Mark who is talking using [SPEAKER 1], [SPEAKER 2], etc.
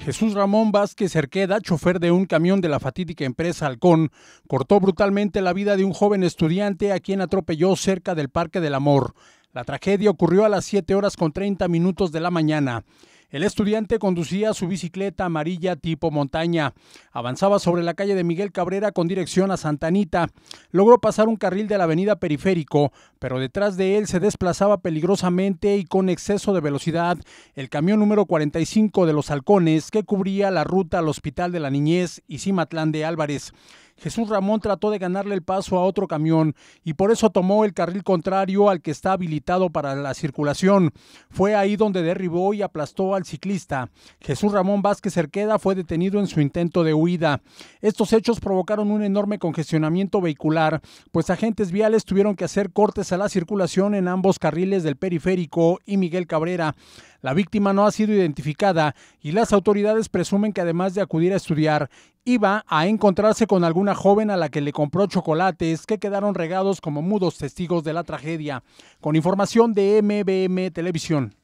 [SPEAKER 1] Jesús Ramón Vázquez Cerqueda, chofer de un camión de la fatídica empresa Halcón, cortó brutalmente la vida de un joven estudiante a quien atropelló cerca del Parque del Amor. La tragedia ocurrió a las 7 horas con 30 minutos de la mañana. El estudiante conducía su bicicleta amarilla tipo montaña. Avanzaba sobre la calle de Miguel Cabrera con dirección a Santa Anita. Logró pasar un carril de la avenida Periférico, pero detrás de él se desplazaba peligrosamente y con exceso de velocidad el camión número 45 de los halcones que cubría la ruta al Hospital de la Niñez y Cimatlán de Álvarez. Jesús Ramón trató de ganarle el paso a otro camión y por eso tomó el carril contrario al que está habilitado para la circulación. Fue ahí donde derribó y aplastó al ciclista. Jesús Ramón Vázquez Cerqueda fue detenido en su intento de huida. Estos hechos provocaron un enorme congestionamiento vehicular, pues agentes viales tuvieron que hacer cortes a la circulación en ambos carriles del periférico y Miguel Cabrera. La víctima no ha sido identificada y las autoridades presumen que además de acudir a estudiar, iba a encontrarse con alguna joven a la que le compró chocolates que quedaron regados como mudos testigos de la tragedia. Con información de MBM Televisión.